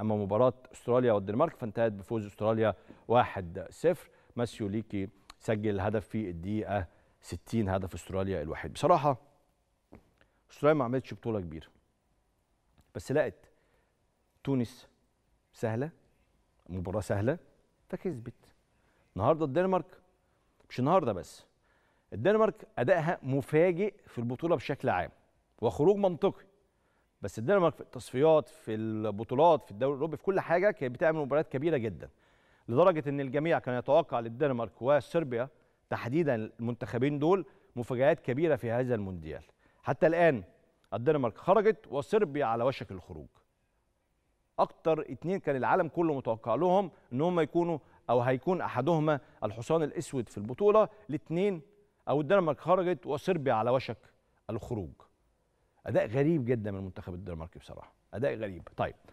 اما مباراه استراليا والدنمارك فانتهت بفوز استراليا 1-0 ماسيو ليكي سجل هدف في الدقيقه 60 هدف استراليا الوحيد بصراحه استراليا ما عملتش بطوله كبيره بس لقت تونس سهله مباراه سهله فكسبت النهارده الدنمارك مش النهارده بس الدنمارك ادائها مفاجئ في البطوله بشكل عام وخروج منطقي بس الدنمارك في التصفيات في البطولات في الدوري الاوروبي في كل حاجه كانت بتعمل مباريات كبيره جدا لدرجه ان الجميع كان يتوقع للدنمارك وصربيا تحديدا المنتخبين دول مفاجات كبيره في هذا المونديال حتى الان الدنمارك خرجت وصربيا على وشك الخروج اكتر اتنين كان العالم كله متوقع لهم ان هم يكونوا او هيكون احدهما الحصان الاسود في البطوله الاثنين او الدنمارك خرجت وصربيا على وشك الخروج اداء غريب جدا من المنتخب الدنماركي بصراحه اداء غريب طيب